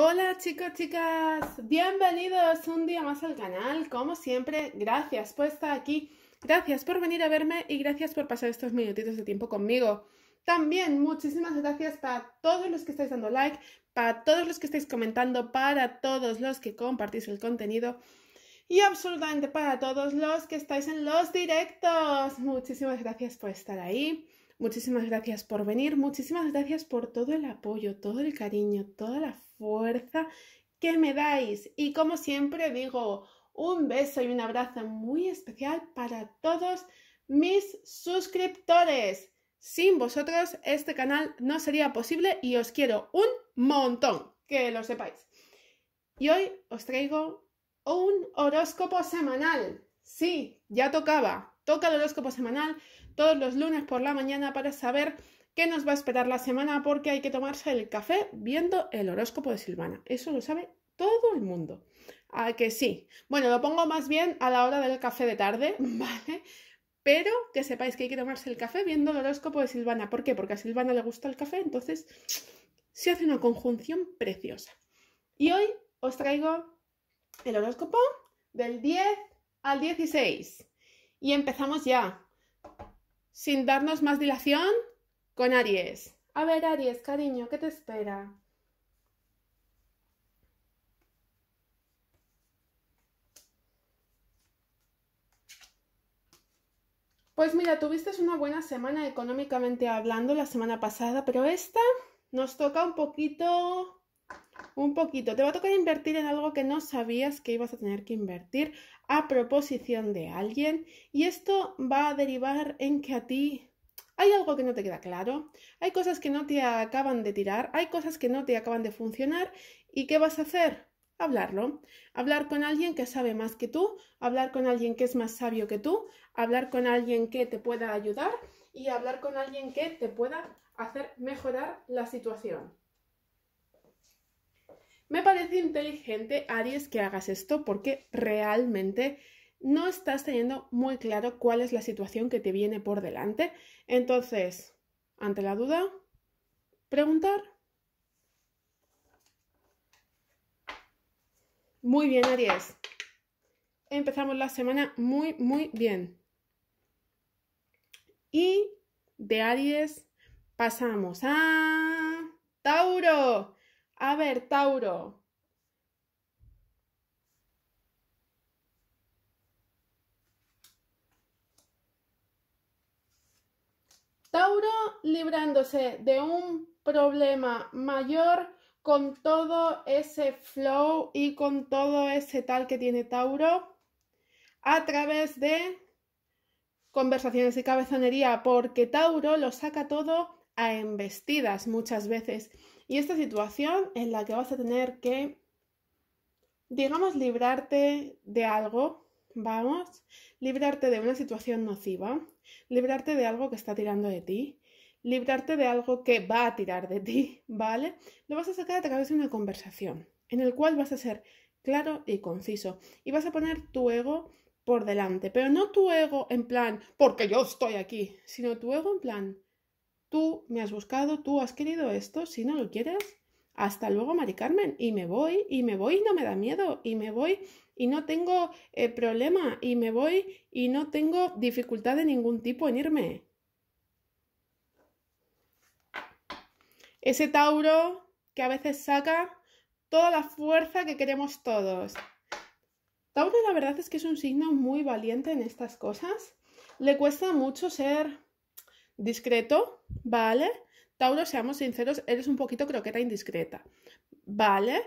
Hola chicos, chicas, bienvenidos un día más al canal, como siempre, gracias por estar aquí, gracias por venir a verme y gracias por pasar estos minutitos de tiempo conmigo. También muchísimas gracias para todos los que estáis dando like, para todos los que estáis comentando, para todos los que compartís el contenido y absolutamente para todos los que estáis en los directos. Muchísimas gracias por estar ahí. Muchísimas gracias por venir, muchísimas gracias por todo el apoyo, todo el cariño, toda la fuerza que me dais. Y como siempre digo, un beso y un abrazo muy especial para todos mis suscriptores. Sin vosotros este canal no sería posible y os quiero un montón, que lo sepáis. Y hoy os traigo un horóscopo semanal. Sí, ya tocaba. Toca el horóscopo semanal todos los lunes por la mañana para saber qué nos va a esperar la semana porque hay que tomarse el café viendo el horóscopo de Silvana. Eso lo sabe todo el mundo. A que sí. Bueno, lo pongo más bien a la hora del café de tarde, ¿vale? Pero que sepáis que hay que tomarse el café viendo el horóscopo de Silvana. ¿Por qué? Porque a Silvana le gusta el café, entonces se hace una conjunción preciosa. Y hoy os traigo el horóscopo del 10 al 16. Y empezamos ya. Sin darnos más dilación, con Aries. A ver, Aries, cariño, ¿qué te espera? Pues mira, tuviste una buena semana económicamente hablando la semana pasada, pero esta nos toca un poquito, un poquito. Te va a tocar invertir en algo que no sabías que ibas a tener que invertir a proposición de alguien y esto va a derivar en que a ti hay algo que no te queda claro, hay cosas que no te acaban de tirar, hay cosas que no te acaban de funcionar y ¿qué vas a hacer? Hablarlo. Hablar con alguien que sabe más que tú, hablar con alguien que es más sabio que tú, hablar con alguien que te pueda ayudar y hablar con alguien que te pueda hacer mejorar la situación. Me parece inteligente, Aries, que hagas esto porque realmente no estás teniendo muy claro cuál es la situación que te viene por delante. Entonces, ante la duda, preguntar. Muy bien, Aries. Empezamos la semana muy, muy bien. Y de Aries pasamos a Tauro. A ver, Tauro, Tauro librándose de un problema mayor con todo ese flow y con todo ese tal que tiene Tauro a través de conversaciones y cabezonería, porque Tauro lo saca todo a embestidas muchas veces. Y esta situación en la que vas a tener que, digamos, librarte de algo Vamos, librarte de una situación nociva, librarte de algo que está tirando de ti, librarte de algo que va a tirar de ti, ¿vale? Lo vas a sacar a través de una conversación en el cual vas a ser claro y conciso y vas a poner tu ego por delante, pero no tu ego en plan, porque yo estoy aquí, sino tu ego en plan, tú me has buscado, tú has querido esto, si no lo quieres, hasta luego, Mari Carmen, y me voy, y me voy, y no me da miedo, y me voy, y no tengo eh, problema, y me voy, y no tengo dificultad de ningún tipo en irme. Ese Tauro que a veces saca toda la fuerza que queremos todos. Tauro la verdad es que es un signo muy valiente en estas cosas. Le cuesta mucho ser discreto, ¿vale? Tauro, seamos sinceros, eres un poquito croqueta indiscreta, ¿vale?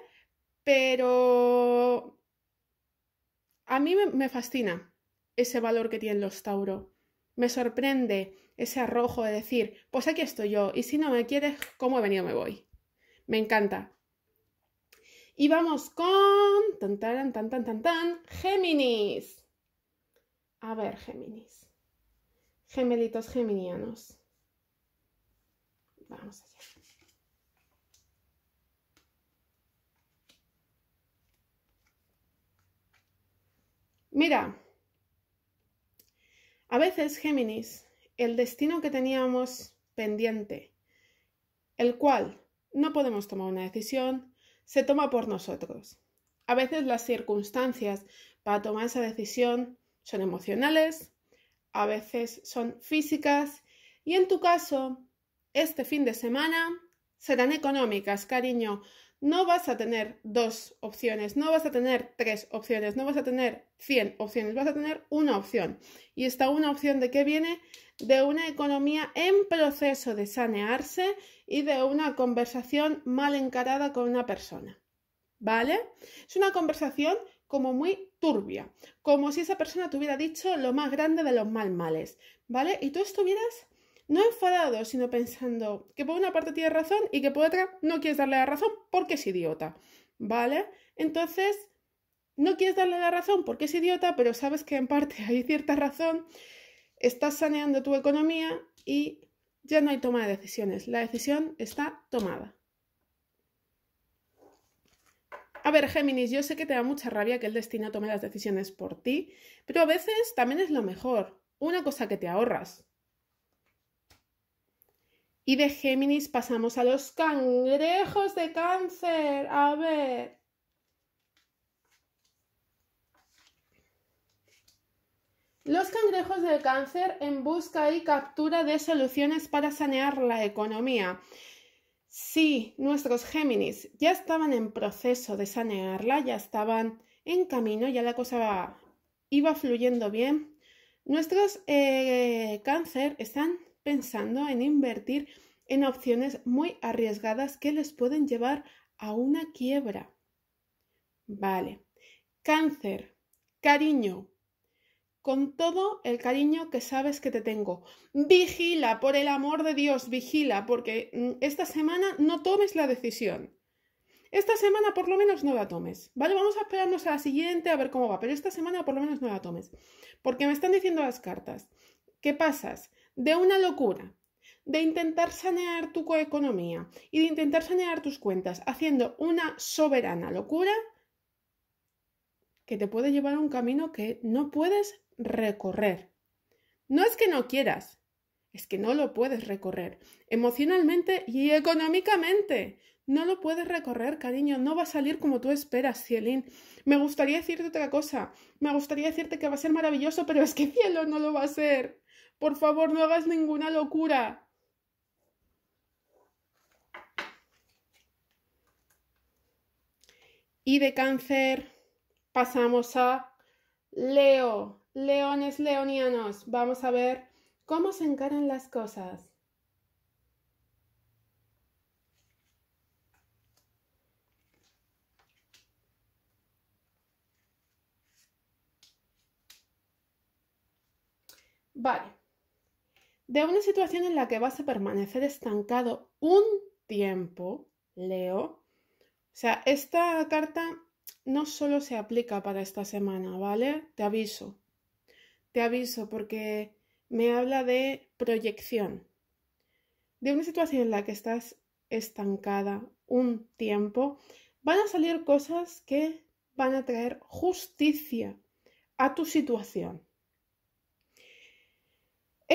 Pero a mí me fascina ese valor que tienen los Tauro. Me sorprende ese arrojo de decir, pues aquí estoy yo, y si no me quieres, como he venido me voy. Me encanta. Y vamos con... Tan, tan, tan, tan, tan, tan. Géminis. A ver, Géminis. Gemelitos geminianos. Vamos allá. Mira, a veces, Géminis, el destino que teníamos pendiente, el cual no podemos tomar una decisión, se toma por nosotros. A veces las circunstancias para tomar esa decisión son emocionales, a veces son físicas y en tu caso este fin de semana serán económicas, cariño. No vas a tener dos opciones, no vas a tener tres opciones, no vas a tener cien opciones, vas a tener una opción. Y esta una opción de qué viene? De una economía en proceso de sanearse y de una conversación mal encarada con una persona. ¿Vale? Es una conversación como muy turbia, como si esa persona te hubiera dicho lo más grande de los mal males, ¿vale? Y tú estuvieras no enfadado, sino pensando que por una parte tienes razón y que por otra no quieres darle la razón porque es idiota. ¿Vale? Entonces, no quieres darle la razón porque es idiota, pero sabes que en parte hay cierta razón. Estás saneando tu economía y ya no hay toma de decisiones. La decisión está tomada. A ver, Géminis, yo sé que te da mucha rabia que el destino tome las decisiones por ti, pero a veces también es lo mejor, una cosa que te ahorras. Y de Géminis pasamos a los cangrejos de cáncer. A ver. Los cangrejos de cáncer en busca y captura de soluciones para sanear la economía. Sí, nuestros Géminis ya estaban en proceso de sanearla, ya estaban en camino, ya la cosa iba fluyendo bien. Nuestros eh, cáncer están pensando en invertir en opciones muy arriesgadas que les pueden llevar a una quiebra. Vale. Cáncer. Cariño. Con todo el cariño que sabes que te tengo. Vigila, por el amor de Dios, vigila, porque mm, esta semana no tomes la decisión. Esta semana por lo menos no la tomes, ¿vale? Vamos a esperarnos a la siguiente a ver cómo va, pero esta semana por lo menos no la tomes. Porque me están diciendo las cartas. ¿Qué pasas? de una locura, de intentar sanear tu economía y de intentar sanear tus cuentas haciendo una soberana locura que te puede llevar a un camino que no puedes recorrer. No es que no quieras, es que no lo puedes recorrer emocionalmente y económicamente. No lo puedes recorrer, cariño, no va a salir como tú esperas, Cielín. Me gustaría decirte otra cosa, me gustaría decirte que va a ser maravilloso, pero es que cielo no lo va a ser. Por favor, no hagas ninguna locura. Y de cáncer pasamos a Leo, leones leonianos. Vamos a ver cómo se encaran las cosas. Vale, de una situación en la que vas a permanecer estancado un tiempo, Leo. O sea, esta carta no solo se aplica para esta semana, ¿vale? Te aviso. Te aviso porque me habla de proyección. De una situación en la que estás estancada un tiempo, van a salir cosas que van a traer justicia a tu situación.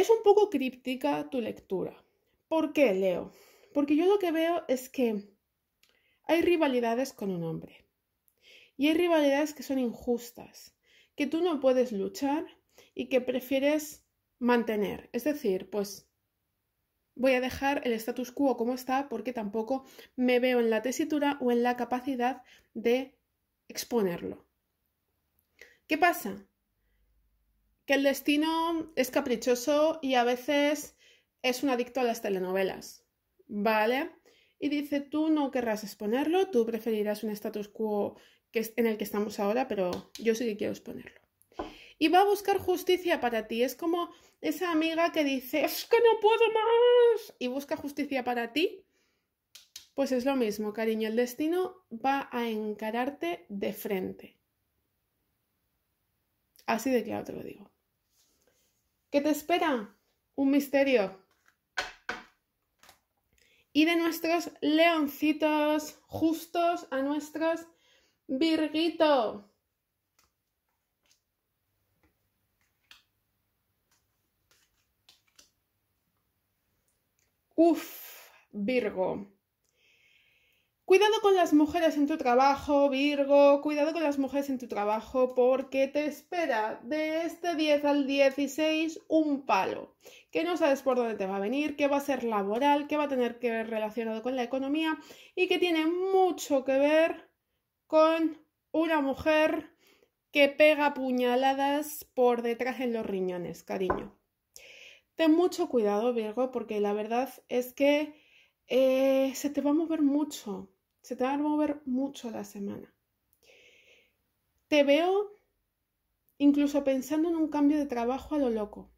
Es un poco críptica tu lectura. ¿Por qué, Leo? Porque yo lo que veo es que hay rivalidades con un hombre. Y hay rivalidades que son injustas, que tú no puedes luchar y que prefieres mantener. Es decir, pues voy a dejar el status quo como está porque tampoco me veo en la tesitura o en la capacidad de exponerlo. ¿Qué pasa? que el destino es caprichoso y a veces es un adicto a las telenovelas, ¿vale? Y dice, tú no querrás exponerlo, tú preferirás un status quo que es en el que estamos ahora, pero yo sí que quiero exponerlo. Y va a buscar justicia para ti. Es como esa amiga que dice, es que no puedo más, y busca justicia para ti. Pues es lo mismo, cariño, el destino va a encararte de frente. Así de claro te lo digo. ¿Qué te espera? Un misterio. Y de nuestros leoncitos justos a nuestros Virguito. Uf, Virgo. Cuidado con las mujeres en tu trabajo, Virgo, cuidado con las mujeres en tu trabajo porque te espera de este 10 al 16 un palo, que no sabes por dónde te va a venir, que va a ser laboral, que va a tener que ver relacionado con la economía y que tiene mucho que ver con una mujer que pega puñaladas por detrás en los riñones, cariño. Ten mucho cuidado, Virgo, porque la verdad es que eh, se te va a mover mucho. Se te va a mover mucho la semana. Te veo incluso pensando en un cambio de trabajo a lo loco.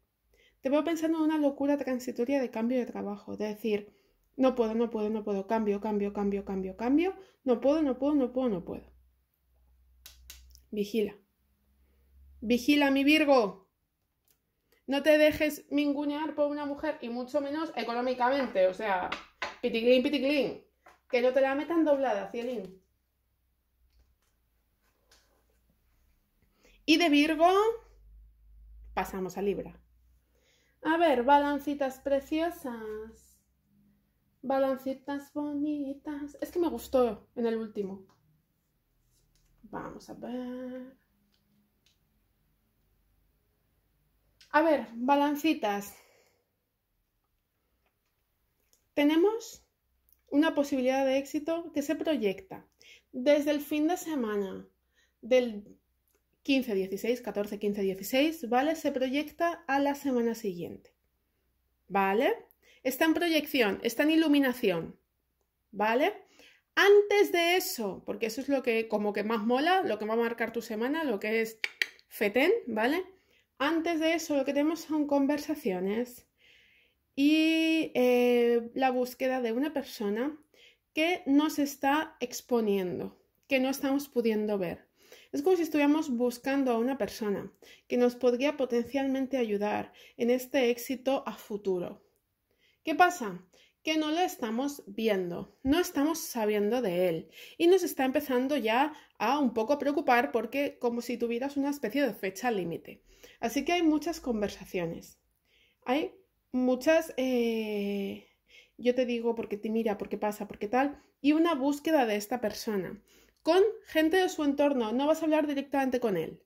Te veo pensando en una locura transitoria de cambio de trabajo, de decir, no puedo, no puedo, no puedo, cambio, cambio, cambio, cambio, cambio, no puedo, no puedo, no puedo, no puedo. Vigila. Vigila, mi Virgo. No te dejes minguñar por una mujer y mucho menos económicamente, o sea, piticlín, piticlín. Que no te la metan doblada, Cielín. Y de Virgo pasamos a Libra. A ver, balancitas preciosas. Balancitas bonitas. Es que me gustó en el último. Vamos a ver. A ver, balancitas. Tenemos una posibilidad de éxito que se proyecta desde el fin de semana del 15, 16, 14, 15, 16, ¿vale? Se proyecta a la semana siguiente, ¿vale? Está en proyección, está en iluminación, ¿vale? Antes de eso, porque eso es lo que como que más mola, lo que va a marcar tu semana, lo que es fetén, ¿vale? Antes de eso lo que tenemos son conversaciones y eh, la búsqueda de una persona que nos está exponiendo, que no estamos pudiendo ver. Es como si estuviéramos buscando a una persona que nos podría potencialmente ayudar en este éxito a futuro. ¿Qué pasa? Que no lo estamos viendo, no estamos sabiendo de él y nos está empezando ya a un poco preocupar porque como si tuvieras una especie de fecha límite. Así que hay muchas conversaciones. Hay muchas, eh, yo te digo porque te mira, porque pasa, porque tal, y una búsqueda de esta persona con gente de su entorno, no vas a hablar directamente con él.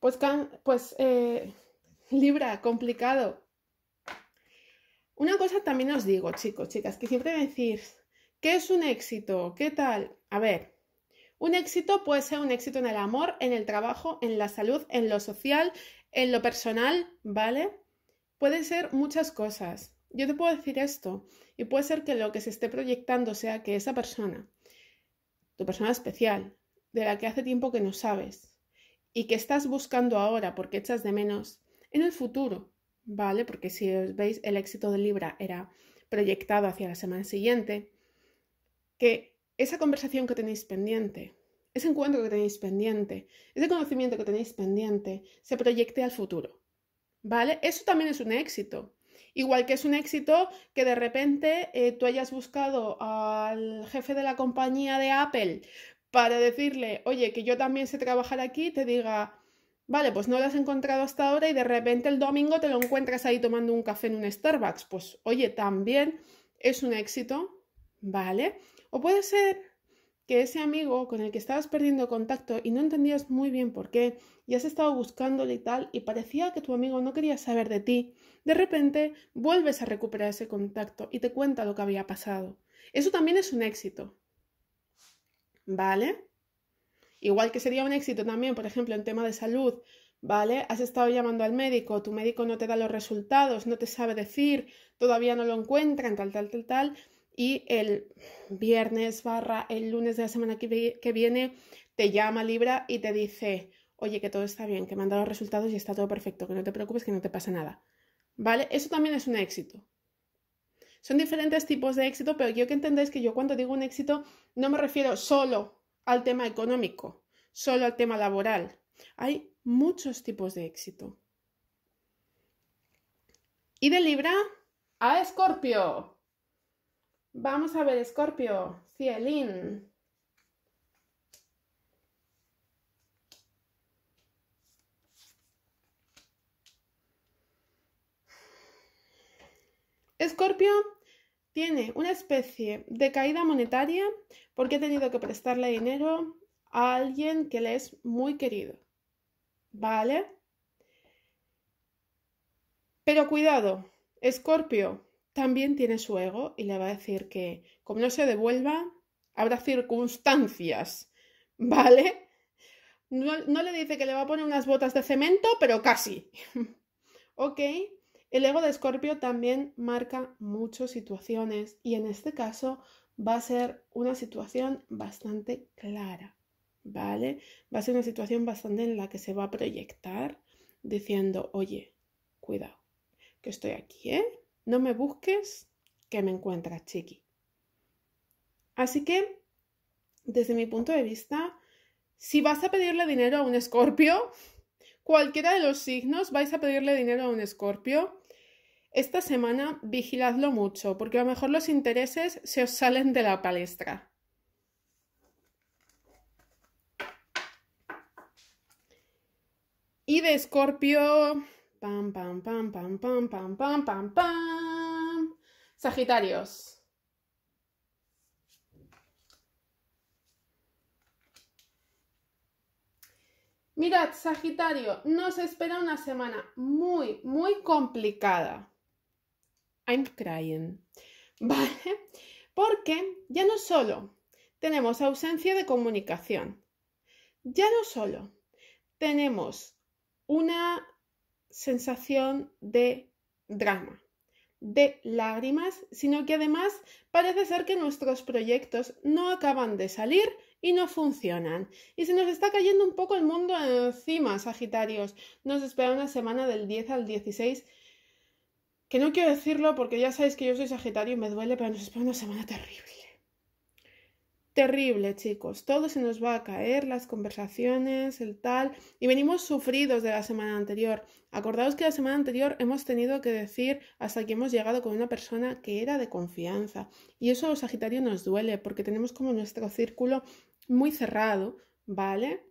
Pues, pues eh, Libra, complicado. Una cosa también os digo, chicos, chicas, que siempre me decís, ¿qué es un éxito? ¿Qué tal? A ver, un éxito puede ser un éxito en el amor, en el trabajo, en la salud, en lo social, en lo personal, ¿vale? Pueden ser muchas cosas. Yo te puedo decir esto y puede ser que lo que se esté proyectando sea que esa persona, tu persona especial, de la que hace tiempo que no sabes y que estás buscando ahora porque echas de menos en el futuro, ¿vale? Porque si os veis, el éxito de Libra era proyectado hacia la semana siguiente, que esa conversación que tenéis pendiente, ese encuentro que tenéis pendiente, ese conocimiento que tenéis pendiente, se proyecte al futuro. ¿Vale? Eso también es un éxito. Igual que es un éxito que de repente eh, tú hayas buscado al jefe de la compañía de Apple para decirle, oye, que yo también sé trabajar aquí, te diga, vale, pues no lo has encontrado hasta ahora y de repente el domingo te lo encuentras ahí tomando un café en un Starbucks. Pues oye, también es un éxito, ¿vale? O puede ser que ese amigo con el que estabas perdiendo contacto y no entendías muy bien por qué, y has estado buscándole y tal, y parecía que tu amigo no quería saber de ti, de repente vuelves a recuperar ese contacto y te cuenta lo que había pasado. Eso también es un éxito. ¿Vale? Igual que sería un éxito también, por ejemplo, en tema de salud, ¿vale? Has estado llamando al médico, tu médico no te da los resultados, no te sabe decir, todavía no lo encuentran, tal, tal, tal, tal y el viernes barra el lunes de la semana que, viene te llama Libra y te dice, oye, que todo está bien, que me han dado resultados y está todo perfecto, que no te preocupes, que no te pasa nada. ¿Vale? Eso también es un éxito. Son diferentes tipos de éxito, pero quiero que entendáis que yo cuando digo un éxito no me refiero solo al tema económico, solo al tema laboral. Hay muchos tipos de éxito. Y de Libra a Escorpio. Vamos a ver, Scorpio, Cielín. Scorpio tiene una especie de caída monetaria porque ha tenido que prestarle dinero a alguien que le es muy querido. ¿Vale? Pero cuidado, Scorpio, también tiene su ego y le va a decir que como no se devuelva, habrá circunstancias, ¿vale? No, le dice que le va a poner unas botas de cemento, pero casi. ok, el ego de Escorpio también marca muchas situaciones y en este caso va a ser una situación bastante clara, ¿vale? Va a ser una situación bastante en la que se va a proyectar diciendo, oye, cuidado, que estoy aquí, ¿eh? No me busques, que me encuentras, chiqui. Así que, desde mi punto de vista, si vas a pedirle dinero a un escorpio, cualquiera de los signos vais a pedirle dinero a un escorpio, esta semana vigiladlo mucho, porque a lo mejor los intereses se os salen de la palestra. Y de escorpio, pam, pam, pam, pam, pam, pam, pam, pam, pam. Sagitarios. Mirad, Sagitario, nos espera una semana muy, muy complicada. I'm crying. ¿Vale? Porque ya no solo tenemos ausencia de comunicación, ya no solo tenemos una sensación de drama, de lágrimas, sino que además parece ser que nuestros proyectos no acaban de salir y no funcionan. Y se nos está cayendo un poco el mundo encima, Sagitarios. Nos espera una semana del 10 al 16 que no quiero decirlo porque ya sabéis que yo soy Sagitario y me duele, pero nos espera una semana terrible terrible, chicos. Todo se nos va a caer, las conversaciones, el tal. Y venimos sufridos de la semana anterior. Acordaos que la semana anterior hemos tenido que decir hasta que hemos llegado con una persona que era de confianza. Y eso a los Sagitario nos duele porque tenemos como nuestro círculo muy cerrado, ¿vale?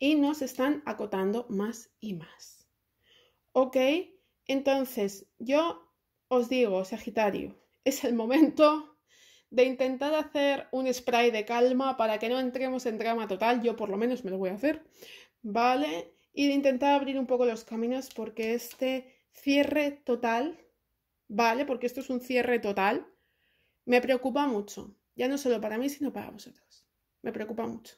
Y nos están acotando más y más. ¿Ok? Entonces, yo os digo, Sagitario, es el momento de intentar hacer un spray de calma para que no entremos en drama total, yo por lo menos me lo voy a hacer, ¿vale? Y de intentar abrir un poco los caminos porque este cierre total, ¿vale? Porque esto es un cierre total, me preocupa mucho, ya no solo para mí, sino para vosotros. Me preocupa mucho.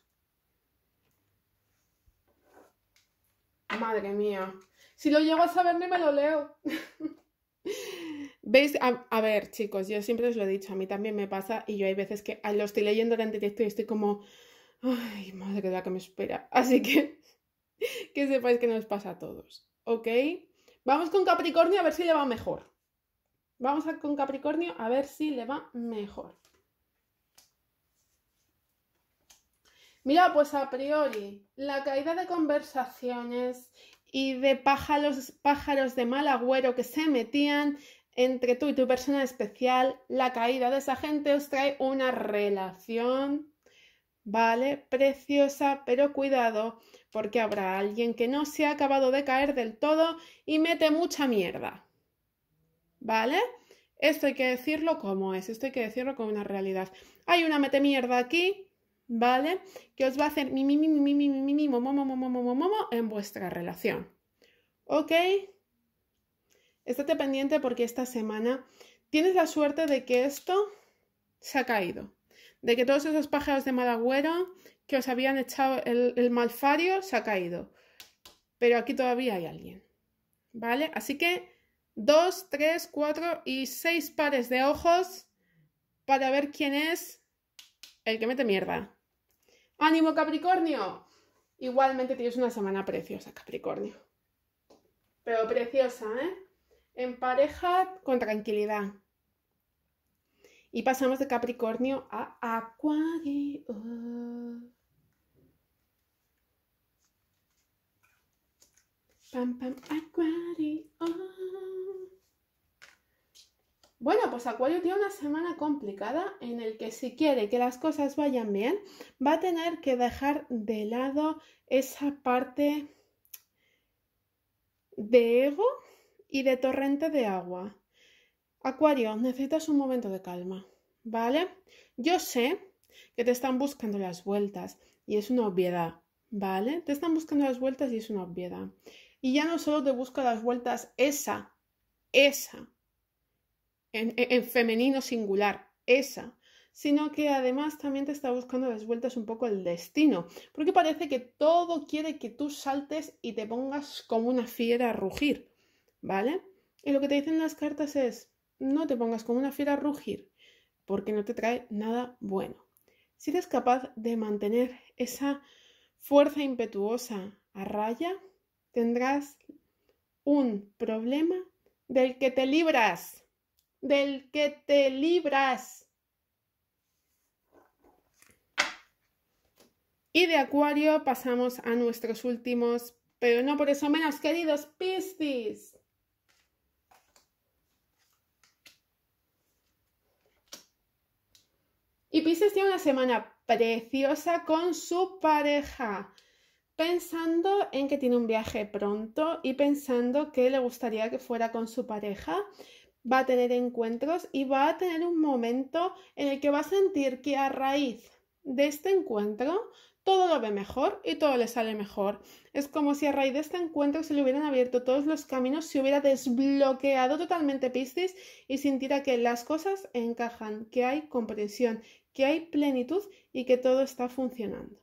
Madre mía, si lo llego a saber ni me lo leo. ¿Veis? A, ver, chicos, yo siempre os lo he dicho, a mí también me pasa y yo hay veces que ah, lo estoy leyendo de en directo y estoy como, ay, madre que la que me espera. Así que que sepáis que nos pasa a todos, ¿ok? Vamos con Capricornio a ver si le va mejor. Vamos con Capricornio a ver si le va mejor. Mira, pues a priori, la caída de conversaciones y de pájaros, pájaros de mal agüero que se metían entre tú y tu persona especial, la caída de esa gente os trae una relación, ¿vale? Preciosa, pero cuidado, porque habrá alguien que no se ha acabado de caer del todo y mete mucha mierda, ¿vale? Esto hay que decirlo como es, esto hay que decirlo como una realidad. Hay una mete mierda aquí ¿vale? Que os va a hacer mi, mi, mi, mi, mi, mi, en vuestra relación. ¿Ok? Estate pendiente porque esta semana tienes la suerte de que esto se ha caído. De que todos esos pájaros de malagüero que os habían echado el, el malfario se ha caído. Pero aquí todavía hay alguien. ¿Vale? Así que dos, tres, cuatro y seis pares de ojos para ver quién es el que mete mierda. ¡Ánimo Capricornio! Igualmente tienes una semana preciosa, Capricornio. Pero preciosa, ¿eh? En pareja con tranquilidad. Y pasamos de Capricornio a Acuario. Pam, pam, Acuario. Bueno, pues Acuario tiene una semana complicada en el que si quiere que las cosas vayan bien, va a tener que dejar de lado esa parte de ego y de torrente de agua. Acuario, necesitas un momento de calma, ¿vale? Yo sé que te están buscando las vueltas y es una obviedad, ¿vale? Te están buscando las vueltas y es una obviedad. Y ya no solo te busca las vueltas esa, esa en, femenino singular, esa, sino que además también te está buscando las vueltas un poco el destino, porque parece que todo quiere que tú saltes y te pongas como una fiera a rugir, ¿vale? Y lo que te dicen las cartas es, no te pongas como una fiera a rugir, porque no te trae nada bueno. Si eres capaz de mantener esa fuerza impetuosa a raya, tendrás un problema del que te libras del que te libras. Y de Acuario pasamos a nuestros últimos, pero no por eso menos queridos Piscis. Y Piscis tiene una semana preciosa con su pareja, pensando en que tiene un viaje pronto y pensando que le gustaría que fuera con su pareja va a tener encuentros y va a tener un momento en el que va a sentir que a raíz de este encuentro todo lo ve mejor y todo le sale mejor. Es como si a raíz de este encuentro se le hubieran abierto todos los caminos, se hubiera desbloqueado totalmente Piscis y sintiera que las cosas encajan, que hay comprensión, que hay plenitud y que todo está funcionando.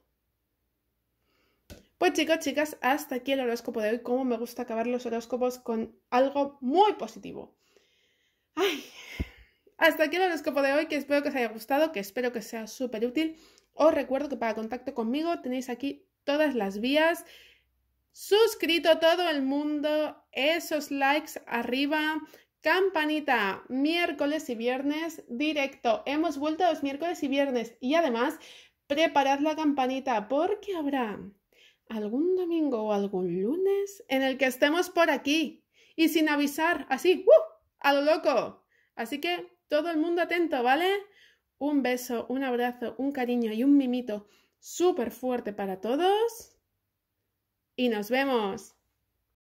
Pues chicos, chicas, hasta aquí el horóscopo de hoy. Como me gusta acabar los horóscopos con algo muy positivo. Ay, hasta aquí el horóscopo de hoy, que espero que os haya gustado, que espero que sea súper útil. Os recuerdo que para contacto conmigo tenéis aquí todas las vías. Suscrito todo el mundo, esos likes arriba, campanita miércoles y viernes, directo. Hemos vuelto los miércoles y viernes y además preparad la campanita porque habrá algún domingo o algún lunes en el que estemos por aquí y sin avisar, así. ¡uh! a lo loco. Así que todo el mundo atento, ¿vale? Un beso, un abrazo, un cariño y un mimito súper fuerte para todos. Y nos vemos.